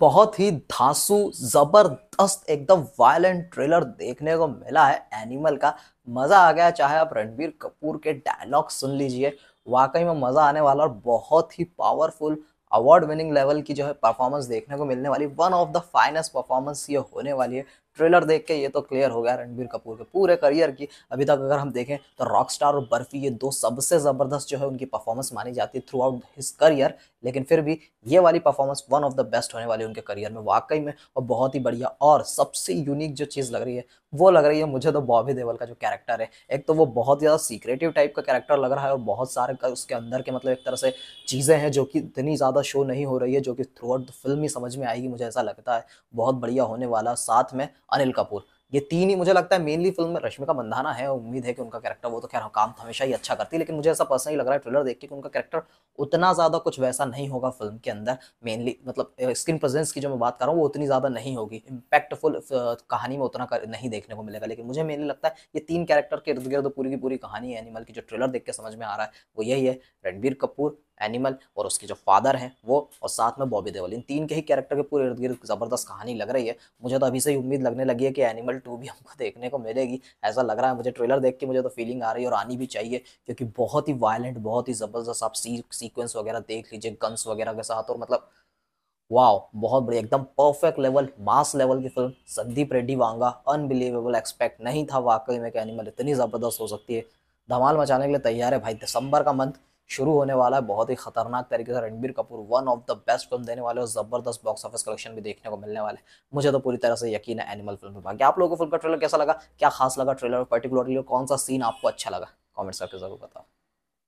बहुत ही धांसू जबरदस्त एकदम वायलेंट ट्रेलर देखने को मिला है एनिमल का मज़ा आ गया चाहे आप रणबीर कपूर के डायलॉग सुन लीजिए वाकई में मज़ा आने वाला और बहुत ही पावरफुल अवार्ड विनिंग लेवल की जो है परफॉर्मेंस देखने को मिलने वाली one of the finest performance ये होने वाली है ट्रेलर देख के ये तो क्लियर हो गया रणबीर कपूर के पूरे करियर की अभी तक अगर हम देखें तो रॉक स्टार और बर्फी ये दो सबसे ज़बरदस्त जो है उनकी परफॉर्मेंस मानी जाती है थ्रू आउट हिज करियर लेकिन फिर भी ये वाली performance one of the best होने वाली उनके करियर में वाकई में और बहुत ही बढ़िया और सबसे यूनिक जो चीज़ लग रही है वो लग रही है मुझे तो बॉबी देवल का जो कैरेक्टर है एक तो वो बहुत ज़्यादा सीक्रेटिव टाइप का कैरेक्टर लग रहा है और बहुत सारे उसके अंदर के मतलब एक तरह से चीज़ें हैं जो कि इतनी ज़्यादा शो नहीं हो रही है जो कि थ्रू आउट द फिल्म ही समझ में आएगी मुझे ऐसा लगता है बहुत बढ़िया होने वाला साथ में अनिल कपूर ये तीन ही मुझे लगता है मेनली फिल्म में रश्मिका मंदाना है उम्मीद है कि उनका कैरेक्टर वो तो खैर काम तो हमेशा ही अच्छा करती है लेकिन मुझे ऐसा पर्सनली लग रहा है ट्रेलर देख के कि उनका कैरेक्टर उतना ज़्यादा कुछ वैसा नहीं होगा फिल्म के अंदर मेनली मतलब स्क्रीन प्रेजेंस की जो मैं बात कर रहा हूँ वो उतनी ज़्यादा नहीं होगी इम्पैक्टफुल कहानी में उतना कर, नहीं देखने को मिलेगा लेकिन मुझे मेनली लगता है ये तीन कैरेक्टर के इर्द गिर्द पूरी की पूरी कहानी है एनिमल की जो ट्रेलर देख के समझ में आ रहा है वो यही है रणबीर कपूर एनिमल और उसके जो फादर हैं वो और साथ में बॉबी देवल इन तीन के ही कैरेक्टर के पूरे इर्द गिर्द ज़बरदस्त कहानी लग रही है मुझे तो अभी से ही उम्मीद लगने लगी है कि एनिमल टू भी हमको देखने को मिलेगी ऐसा लग रहा है मुझे ट्रेलर देख के मुझे तो फीलिंग आ रही है और आनी भी चाहिए क्योंकि बहुत ही वायलेंट बहुत ही ज़बरदस्त आप सी सीक्वेंस वगैरह देख लीजिए गन्स वगैरह के साथ और मतलब वाओ बहुत बड़ी एकदम परफेक्ट लेवल मास लेवल की film Sandeep Reddy Vanga unbelievable expect नहीं था वाकई में कि एनिमल इतनी ज़बरदस्त हो सकती है धमाल मचाने के लिए तैयार है भाई दिसंबर का मंथ शुरू होने वाला है बहुत ही खतरनाक तरीके से Ranbir Kapoor one of the best film देने वाले और जबरदस्त बॉक्स ऑफिस कलेक्शन भी देखने को मिलने वाले मुझे तो पूरी तरह से यकीन है एनिमल फिल्म में बाकी आप लोगों को फिल्म का ट्रेलर कैसा लगा क्या खास लगा ट्रेलर पर्टिकुलरली कौन सा सीन आपको अच्छा लगा कॉमेंट्स करके जरूर बताओ